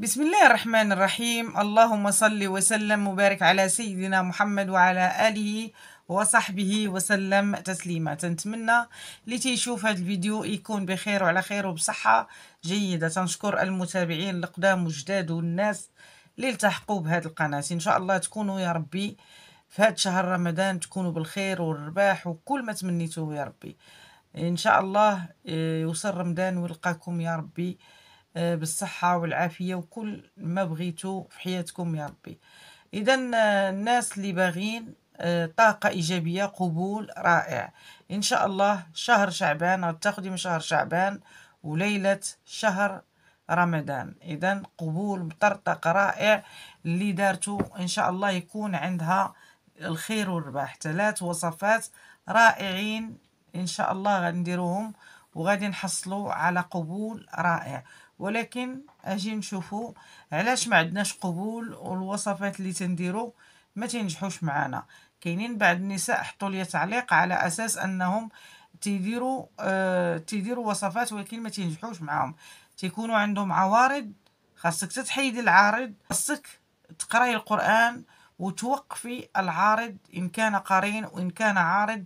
بسم الله الرحمن الرحيم اللهم صل وسلم وبارك على سيدنا محمد وعلى آله وصحبه وسلم تسليما تنتمنى اللي تيشوف هذا الفيديو يكون بخير وعلى خير وبصحة جيدة تنشكر المتابعين القدام والجداد والناس اللي التحقوا بهذه القناة إن شاء الله تكونوا يا ربي في هذا شهر رمضان تكونوا بالخير والرباح وكل ما تمنيتوه يا ربي إن شاء الله آه، يوصل رمضان ويلقاكم يا ربي آه، بالصحة والعافية وكل ما بغيتو في حياتكم يا ربي إذا آه، الناس اللي باغين آه، طاقة إيجابية قبول رائع إن شاء الله شهر شعبان غتاخدي من شهر شعبان وليلة شهر رمضان إذا قبول مطرطق رائع اللي دارتو إن شاء الله يكون عندها الخير والرباح ثلاث وصفات رائعين إن شاء الله غنديروهم وغادي نحصلوا على قبول رائع ولكن اجي نشوفو علاش ما عندناش قبول والوصفات اللي تنديرو ما تنجحوش معانا كاينين بعض النساء حطوا لي تعليق على اساس انهم تيديروا آه تيديروا وصفات ولكن ما تنجحوش معاهم تيكونوا عندهم عوارض خاصك تتحيدي العارض خاصك تقراي القران وتوقفي العارض ان كان قرين وان كان عارض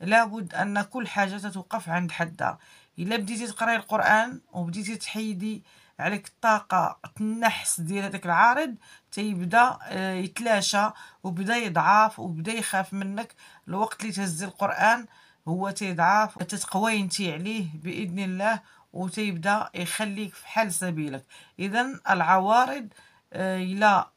لابد ان كل حاجه تتوقف عند حدها الا بديتي تقراي القران وبديتي تحيدي عليك الطاقه النحس ديال هذاك العارض تيبدا آه، يتلاشى وبدا يضعف وبدا يخاف منك الوقت اللي تهزي القران هو تيضعف وتتقوي انت عليه باذن الله وتيبدا يخليك في حال سبيلك اذا العوارض آه، الا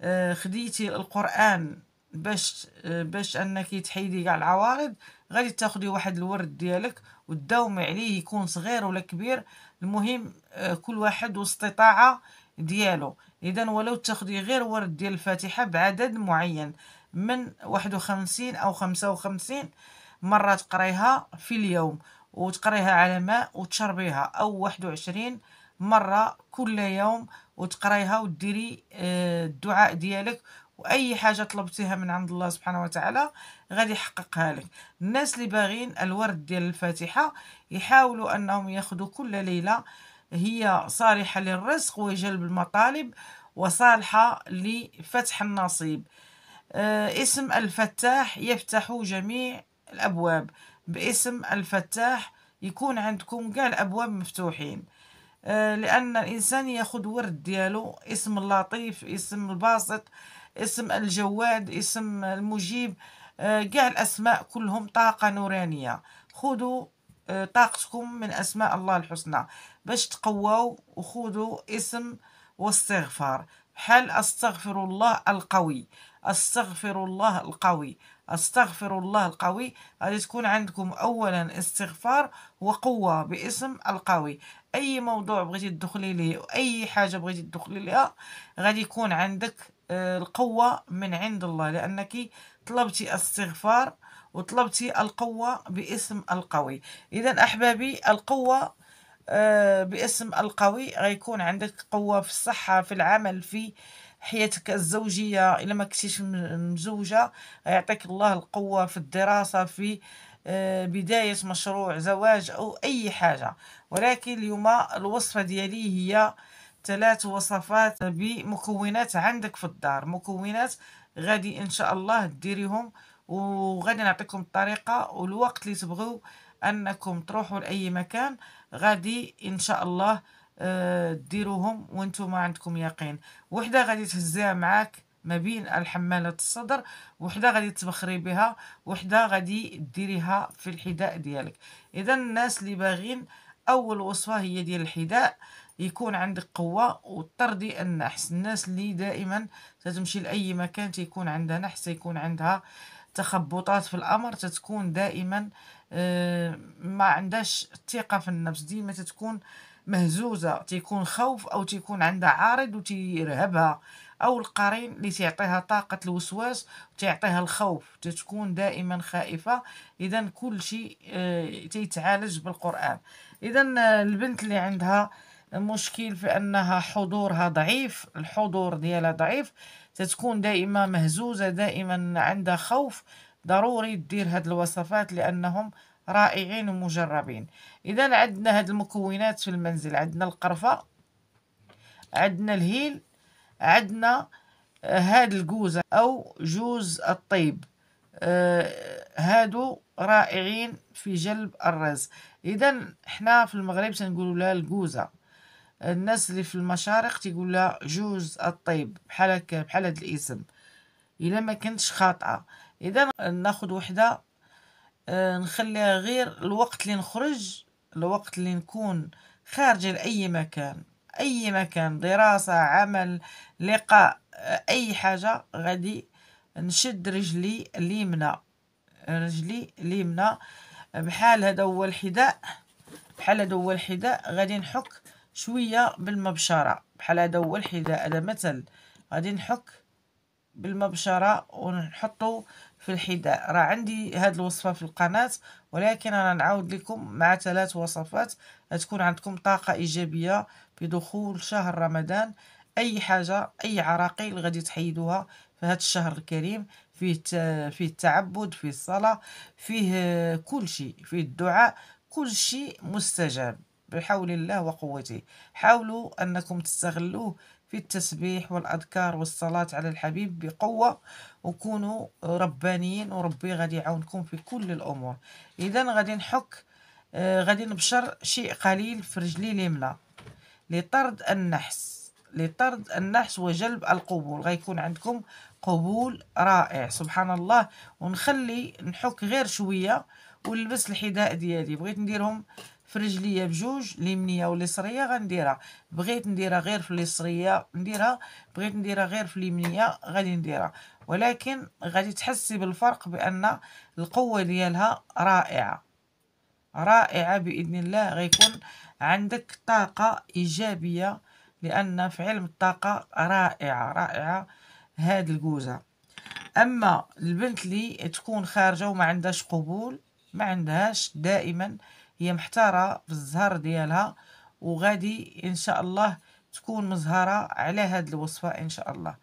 آه، خديتي القران باش باش انك تحيدي كاع العوارض غادي تاخدي واحد الورد ديالك وتداومي عليه يكون صغير ولا كبير المهم آه، كل واحد واستطاعه ديالو اذا ولو تاخدي غير ورد ديال الفاتحه بعدد معين من واحد وخمسين او خمسة وخمسين مره تقريها في اليوم وتقريها على ماء وتشربيها او واحد وعشرين مره كل يوم وتقريها وديري آه، الدعاء ديالك واي حاجه طلبتيها من عند الله سبحانه وتعالى غادي يحققها لك الناس اللي باغيين الورد ديال الفاتحه يحاولوا انهم ياخذوا كل ليله هي صالحه للرزق وجلب المطالب وصالحه لفتح النصيب آه اسم الفتاح يفتح جميع الابواب باسم الفتاح يكون عندكم كاع الابواب مفتوحين آه لان الانسان ياخذ ورد ديالو اسم اللطيف اسم الباسط اسم الجواد اسم المجيب آه، كاع الأسماء كلهم طاقة نورانية خذوا آه، طاقتكم من أسماء الله الحسنى باش تقواو وخذوا اسم واستغفار بحال استغفر الله القوي استغفر الله القوي استغفر الله القوي غادي تكون عندكم اولا استغفار وقوه باسم القوي اي موضوع بغيتي تدخلي ليه اي حاجه بغيتي تدخلي ليها غادي يكون عندك آه، القوة من عند الله لأنك طلبتي استغفار وطلبتي القوة باسم القوي إذا أحبابي القوة آه، باسم القوي غيكون عندك قوة في الصحة في العمل في حياتك الزوجية إلا ما كنتيش مزوجة يعطيك الله القوة في الدراسة في آه، بداية مشروع زواج أو أي حاجة ولكن اليوم الوصفة ديالي هي ثلاث وصفات بمكونات عندك في الدار مكونات غادي ان شاء الله ديريهم وغادي نعطيكم الطريقه والوقت اللي تبغيو انكم تروحوا لاي مكان غادي ان شاء الله آه، ديروهم وانتم عندكم يقين وحده غادي تهزيها معاك ما بين الحمالة الصدر وحده غادي تبخري بها وحده غادي ديريها في الحذاء ديالك اذا الناس اللي باغين اول وصفه هي ديال الحذاء يكون عندك قوه وطردي النحس الناس اللي دائما تتمشي لاي مكان تيكون عندها نحس يكون عندها تخبطات في الامر تتكون دائما آه، ما عندهاش الثقه في النفس ديما تتكون مهزوزه تيكون خوف او تيكون عندها عارض وتيرهبها او القرين اللي تيعطيها طاقه الوسواس تيعطيها الخوف تتكون دائما خائفه اذا كل شيء آه، تيتعالج بالقران اذا آه، البنت اللي عندها مشكل في انها حضورها ضعيف الحضور ديالها ضعيف تتكون دائما مهزوزه دائما عندها خوف ضروري دير هاد الوصفات لانهم رائعين ومجربين اذا عندنا هاد المكونات في المنزل عندنا القرفه عندنا الهيل عندنا آه، هاد الكوزة أو جوز الطيب آه، هادو رائعين في جلب الرز إذا حنا في المغرب تنقولوا لها الجوزه الناس اللي في المشارق تيقول لها جوز الطيب بحال هكا بحال هاد الاسم الا ما كنتش خاطئه اذا ناخذ وحده آه، نخليها غير الوقت اللي نخرج الوقت اللي نكون خارجه لاي مكان اي مكان دراسة عمل لقاء اي حاجة غادي نشد رجلي اليمنى رجلي اليمنى بحال هذا هو الحذاء بحال هذا هو الحذاء غادي نحك شويه بالمبشره بحال هذا هو الحذاء هذا مثل غادي نحك بالمبشره ونحطو في الحذاء راه عندي هاد الوصفه في القناه ولكن انا نعاود لكم مع ثلاث وصفات تكون عندكم طاقه ايجابيه بدخول شهر رمضان اي حاجه اي عراقيل غادي تحيدوها في هذا الشهر الكريم فيه فيه التعبد فيه الصلاه فيه كل شيء فيه الدعاء كل شيء مستجاب بحول الله وقوته حاولوا انكم تستغلوه في التسبيح والأذكار والصلاة على الحبيب بقوة وكونوا ربانيين وربي غادي يعاونكم في كل الأمور إذا غادي نحك آه، غادي نبشر شيء قليل في رجلي اليمنى لطرد النحس لطرد النحس وجلب القبول غيكون عندكم قبول رائع سبحان الله ونخلي نحك غير شويه ونلبس الحذاء ديالي بغيت نديرهم في رجليا بجوج اليمنيه واليسريه غنديرها بغيت نديرها غير في اليسريه نديرها بغيت نديرها غير في اليمنيه غادي نديرها ولكن غادي تحسي بالفرق بان القوه ديالها رائعه رائعه باذن الله غيكون عندك طاقه ايجابيه لان في علم الطاقه رائعه رائعه هاد الكوزه اما البنت اللي تكون خارجه وما عندهاش قبول ما عندهاش دائما هي محتاره في الزهر ديالها وغادي ان شاء الله تكون مزهره على هاد الوصفه ان شاء الله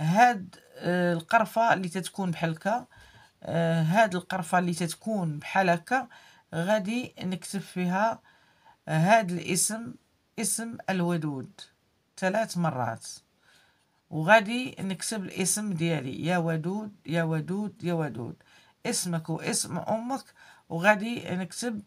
هاد آه، القرفه اللي تتكون بحال هكا آه، هاد القرفه اللي تتكون بحال هكا غادي نكتب فيها آه، هاد الاسم اسم الودود ثلاث مرات وغادي نكتب الاسم ديالي يا ودود يا ودود يا ودود اسمك واسم امك وغادي نكتب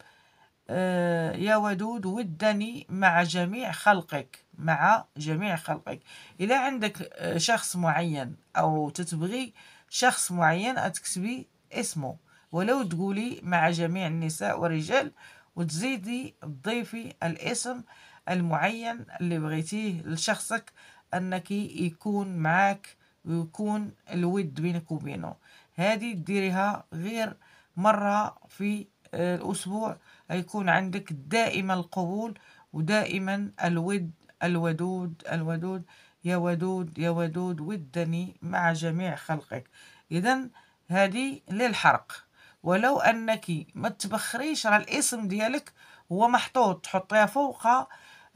آه، يا ودود ودني مع جميع خلقك مع جميع خلقك إذا عندك آه، شخص معين أو تتبغي شخص معين أتكتبي اسمه ولو تقولي مع جميع النساء ورجال وتزيدي تضيفي الاسم المعين اللي بغيتيه لشخصك أنك يكون معك ويكون الود بينك وبينه هذه ديريها غير مرة في الأسبوع هيكون عندك دائما القبول ودائما الود الودود الودود يا ودود يا ودود ودني مع جميع خلقك إذا هذه للحرق ولو أنك ما تبخريش على الاسم ديالك هو محطوط تحطيها فوق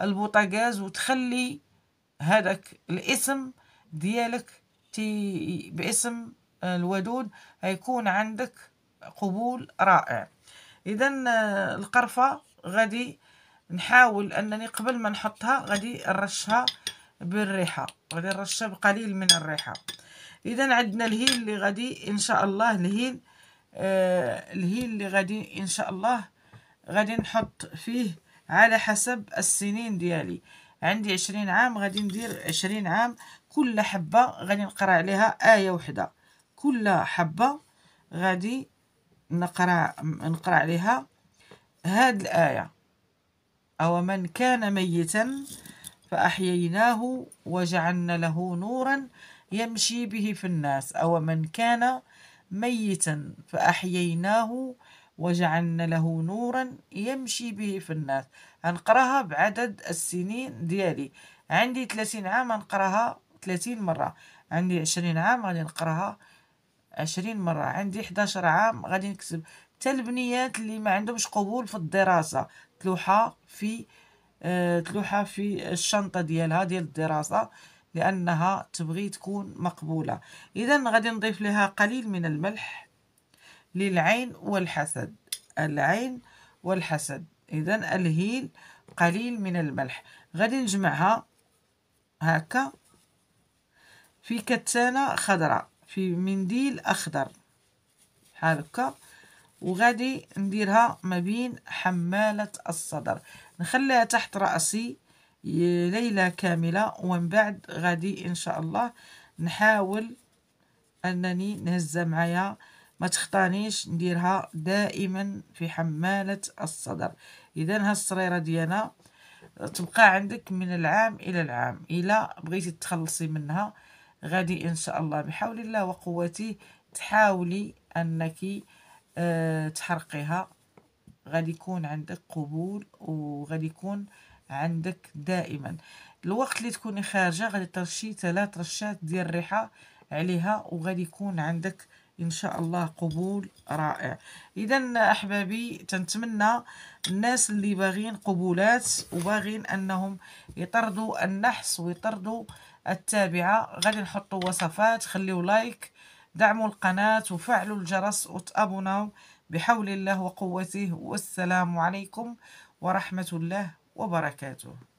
البوتاجاز وتخلي هذاك الاسم ديالك تي باسم الودود هيكون عندك قبول رائع اذا آه، القرفه غادي نحاول انني قبل ما نحطها غادي نرشها بالريحه غادي نرشها بقليل من الريحه اذا عندنا الهيل اللي غادي ان شاء الله الهيل آه الهيل اللي غادي ان شاء الله غادي نحط فيه على حسب السنين ديالي عندي عشرين عام غادي ندير عشرين عام كل حبة غادي نقرا عليها آية وحدة كل حبة غادي نقرا نقرا عليها هاد الايه او من كان ميتا فاحييناه وجعلنا له نورا يمشي به في الناس او من كان ميتا فاحييناه وجعلنا له نورا يمشي به في الناس هنقراها بعدد السنين ديالي عندي 30 عام هنقراها 30 مره عندي 20 عام غادي نقراها عشرين مرة عندي حداشر عام غادي نكتب حتى البنيات اللي ما عندهمش قبول في الدراسة تلوحة في آه، تلوحة في الشنطة ديالها ديال الدراسة لأنها تبغي تكون مقبولة إذا غادي نضيف لها قليل من الملح للعين والحسد العين والحسد إذا الهيل قليل من الملح غادي نجمعها هكا في كتانة خضراء في منديل أخضر بحال هكا وغادي نديرها ما بين حمالة الصدر نخليها تحت رأسي ليلة كاملة ومن بعد غادي إن شاء الله نحاول أنني نهزها معايا ما تخطانيش نديرها دائما في حمالة الصدر إذا هالسريرة ديالنا تبقى عندك من العام إلى العام إلا بغيتي تخلصي منها غادي ان شاء الله بحول الله وقوته تحاولي انك آه، تحرقيها غادي يكون عندك قبول وغادي يكون عندك دائما الوقت اللي تكوني خارجه غادي ترشي ثلاث رشات ديال الريحه عليها وغادي يكون عندك ان شاء الله قبول رائع اذا احبابي تنتمنى الناس اللي باغيين قبولات وباغيين انهم يطردوا النحس ويطردوا آه التابعة غادي نحطوا وصفات خليو لايك دعموا القناة وفعلوا الجرس وتابوناو بحول الله وقوته والسلام عليكم ورحمة الله وبركاته